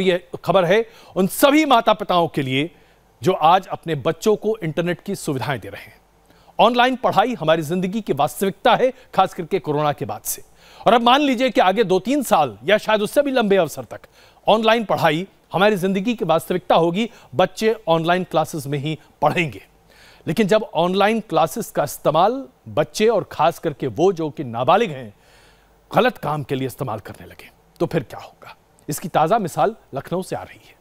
ये खबर है उन सभी माता पिताओं के लिए जो आज अपने बच्चों को इंटरनेट की सुविधाएं दे रहे हैं ऑनलाइन पढ़ाई हमारी जिंदगी की वास्तविकता है खास करके कोरोना के बाद से और अब मान लीजिए कि आगे दो तीन साल या शायद उससे भी लंबे अवसर तक ऑनलाइन पढ़ाई हमारी जिंदगी की वास्तविकता होगी बच्चे ऑनलाइन क्लासेस में ही पढ़ेंगे लेकिन जब ऑनलाइन क्लासेस का इस्तेमाल बच्चे और खास करके वो जो कि नाबालिग हैं गलत काम के लिए इस्तेमाल करने लगे तो फिर क्या होगा इसकी ताज़ा मिसाल लखनऊ से आ रही है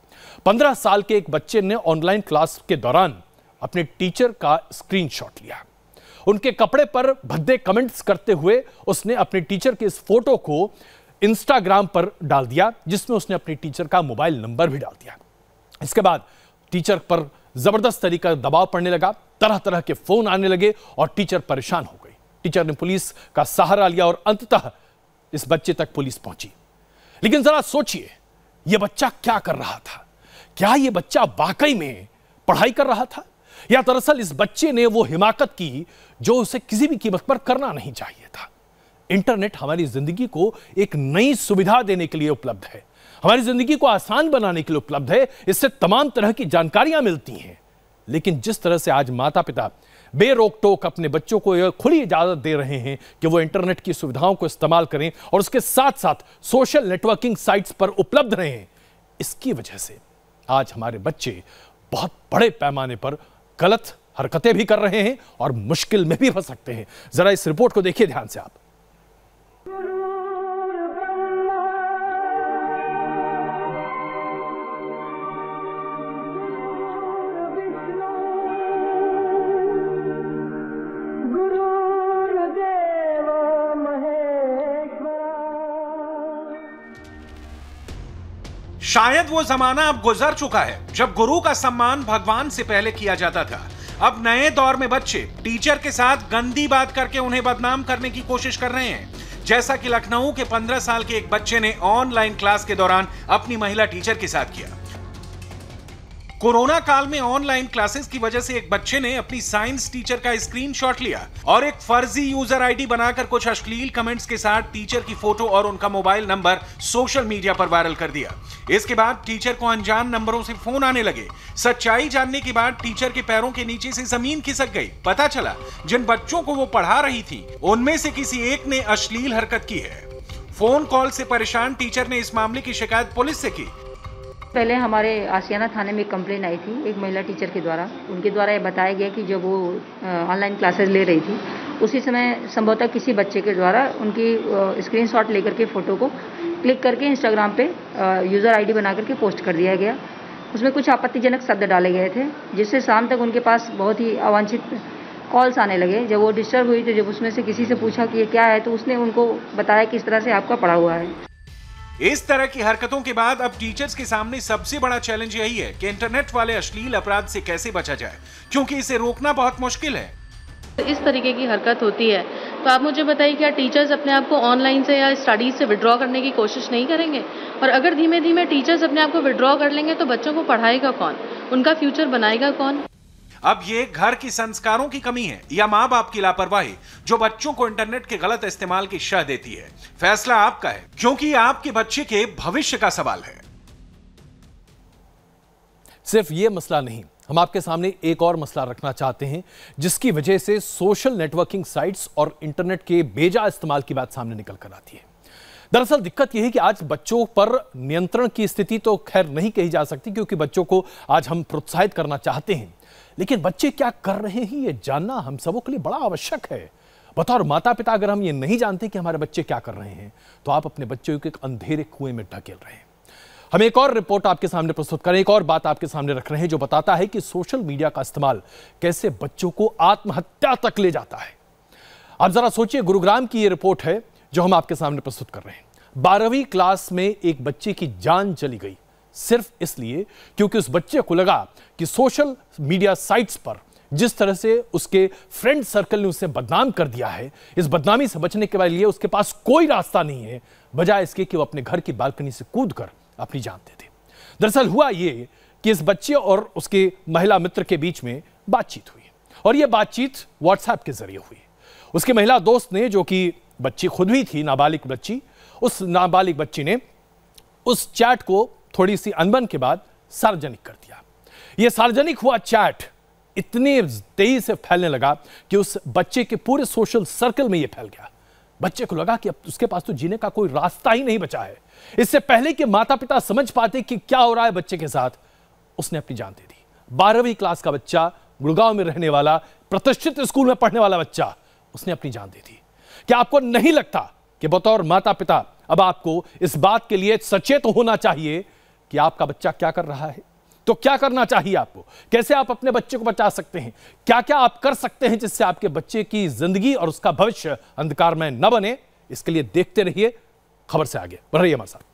पंद्रह साल के एक बच्चे ने ऑनलाइन क्लास के दौरान अपने टीचर का स्क्रीनशॉट लिया उनके कपड़े पर भद्दे कमेंट्स करते हुए उसने अपने टीचर के इस फोटो को इंस्टाग्राम पर डाल दिया जिसमें उसने अपने टीचर का मोबाइल नंबर भी डाल दिया इसके बाद टीचर पर जबरदस्त तरीका दबाव पड़ने लगा तरह तरह के फोन आने लगे और टीचर परेशान हो गई टीचर ने पुलिस का सहारा लिया और अंततः इस बच्चे तक पुलिस पहुंची लेकिन जरा सोचिए यह बच्चा क्या कर रहा था क्या यह बच्चा वाकई में पढ़ाई कर रहा था या दरअसल इस बच्चे ने वो हिमाकत की जो उसे किसी भी कीमत पर करना नहीं चाहिए था इंटरनेट हमारी जिंदगी को एक नई सुविधा देने के लिए उपलब्ध है हमारी जिंदगी को आसान बनाने के लिए उपलब्ध है इससे तमाम तरह की जानकारियां मिलती हैं लेकिन जिस तरह से आज माता पिता बेरोक टोक अपने बच्चों को यह खुली इजाजत दे रहे हैं कि वो इंटरनेट की सुविधाओं को इस्तेमाल करें और उसके साथ साथ सोशल नेटवर्किंग साइट्स पर उपलब्ध रहें इसकी वजह से आज हमारे बच्चे बहुत बड़े पैमाने पर गलत हरकतें भी कर रहे हैं और मुश्किल में भी फंस सकते हैं जरा इस रिपोर्ट को देखिए ध्यान से आप शायद वो जमाना अब गुजर चुका है जब गुरु का सम्मान भगवान से पहले किया जाता था अब नए दौर में बच्चे टीचर के साथ गंदी बात करके उन्हें बदनाम करने की कोशिश कर रहे हैं जैसा कि लखनऊ के 15 साल के एक बच्चे ने ऑनलाइन क्लास के दौरान अपनी महिला टीचर के साथ किया कोरोना काल में ऑनलाइन क्लासेस की वजह से एक बच्चे ने अपनी साइंस टीचर का स्क्रीनशॉट लिया और एक फर्जी यूजर आईडी बनाकर कुछ अश्लील कमेंट्स के साथ टीचर की फोटो और उनका मोबाइल नंबर सोशल मीडिया पर वायरल कर दिया इसके बाद टीचर को अनजान नंबरों से फोन आने लगे सच्चाई जानने के बाद टीचर के पैरों के नीचे से जमीन खिसक गई पता चला जिन बच्चों को वो पढ़ा रही थी उनमें से किसी एक ने अश्लील हरकत की है फोन कॉल से परेशान टीचर ने इस मामले की शिकायत पुलिस से की पहले हमारे आसियाना थाने में कंप्लेन आई थी एक महिला टीचर के द्वारा उनके द्वारा ये बताया गया कि जब वो ऑनलाइन क्लासेस ले रही थी उसी समय संभवतः किसी बच्चे के द्वारा उनकी स्क्रीनशॉट लेकर के फ़ोटो को क्लिक करके इंस्टाग्राम पे यूज़र आईडी बना करके पोस्ट कर दिया गया उसमें कुछ आपत्तिजनक शब्द डाले गए थे जिससे शाम तक उनके पास बहुत ही अवांछित कॉल्स आने लगे जब वो डिस्टर्ब हुई तो जब उसमें से किसी से पूछा कि ये क्या है तो उसने उनको बताया कि इस तरह से आपका पड़ा हुआ है इस तरह की हरकतों के बाद अब टीचर्स के सामने सबसे बड़ा चैलेंज यही है कि इंटरनेट वाले अश्लील अपराध से कैसे बचा जाए क्योंकि इसे रोकना बहुत मुश्किल है तो इस तरीके की हरकत होती है तो आप मुझे बताइए क्या टीचर्स अपने आप को ऑनलाइन से या स्टडीज से विड्रॉ करने की कोशिश नहीं करेंगे और अगर धीमे धीमे टीचर्स अपने आप को विड्रॉ कर लेंगे तो बच्चों को पढ़ाएगा कौन उनका फ्यूचर बनाएगा कौन अब ये घर की संस्कारों की कमी है या माँ बाप की लापरवाही जो बच्चों को इंटरनेट के गलत इस्तेमाल की शह देती है फैसला आपका है क्योंकि आपके बच्चे के भविष्य का सवाल है सिर्फ ये मसला नहीं हम आपके सामने एक और मसला रखना चाहते हैं जिसकी वजह से सोशल नेटवर्किंग साइट्स और इंटरनेट के बेजा इस्तेमाल की बात सामने निकल कर आती है दरअसल दिक्कत यह है कि आज बच्चों पर नियंत्रण की स्थिति तो खैर नहीं कही जा सकती क्योंकि बच्चों को आज हम प्रोत्साहित करना चाहते हैं लेकिन बच्चे क्या कर रहे हैं ये जानना हम सबों के लिए बड़ा आवश्यक है बतौर माता पिता अगर हम ये नहीं जानते कि हमारे बच्चे क्या कर रहे हैं तो आप अपने बच्चों को एक अंधेरे कुएं में ढकेल रहे हैं हम एक और रिपोर्ट आपके सामने प्रस्तुत करें एक और बात आपके सामने रख रहे हैं जो बताता है कि सोशल मीडिया का इस्तेमाल कैसे बच्चों को आत्महत्या तक ले जाता है आप जरा सोचिए गुरुग्राम की ये रिपोर्ट है जो हम आपके सामने प्रस्तुत कर रहे हैं बारहवीं क्लास में एक बच्चे की जान चली गई सिर्फ इसलिए क्योंकि उस बच्चे को लगा कि सोशल मीडिया साइट्स पर जिस तरह से उसके फ्रेंड सर्कल ने उसे बदनाम कर दिया है इस बदनामी से बचने के लिए उसके पास कोई रास्ता नहीं है बजाय इसके कि वो अपने घर की बालकनी से कूद कर अपनी जान दे दे दरअसल हुआ ये कि इस बच्चे और उसके महिला मित्र के बीच में बातचीत हुई और यह बातचीत व्हाट्सएप के जरिए हुई उसके महिला दोस्त ने जो कि बच्ची खुद भी थी नाबालिग बच्ची उस नाबालिग बच्ची ने उस चैट को थोड़ी सी अनबन के बाद सार्वजनिक कर दिया यह सार्वजनिक हुआ चैट इतनी तेजी से फैलने लगा कि उस बच्चे के पूरे सोशल सर्कल में यह फैल गया बच्चे को लगा कि अब उसके पास तो जीने का कोई रास्ता ही नहीं बचा है इससे पहले कि माता पिता समझ पाते कि क्या हो रहा है बच्चे के साथ उसने अपनी जान दे दी बारहवीं क्लास का बच्चा गुड़गांव में रहने वाला प्रतिष्ठित स्कूल में पढ़ने वाला बच्चा उसने अपनी जान दे दी क्या आपको नहीं लगता कि बतौर माता पिता अब आपको इस बात के लिए सचेत होना चाहिए कि आपका बच्चा क्या कर रहा है तो क्या करना चाहिए आपको कैसे आप अपने बच्चे को बचा सकते हैं क्या क्या आप कर सकते हैं जिससे आपके बच्चे की जिंदगी और उसका भविष्य अंधकार में न बने इसके लिए देखते रहिए खबर से आगे बढ़ रही है हमारे साथ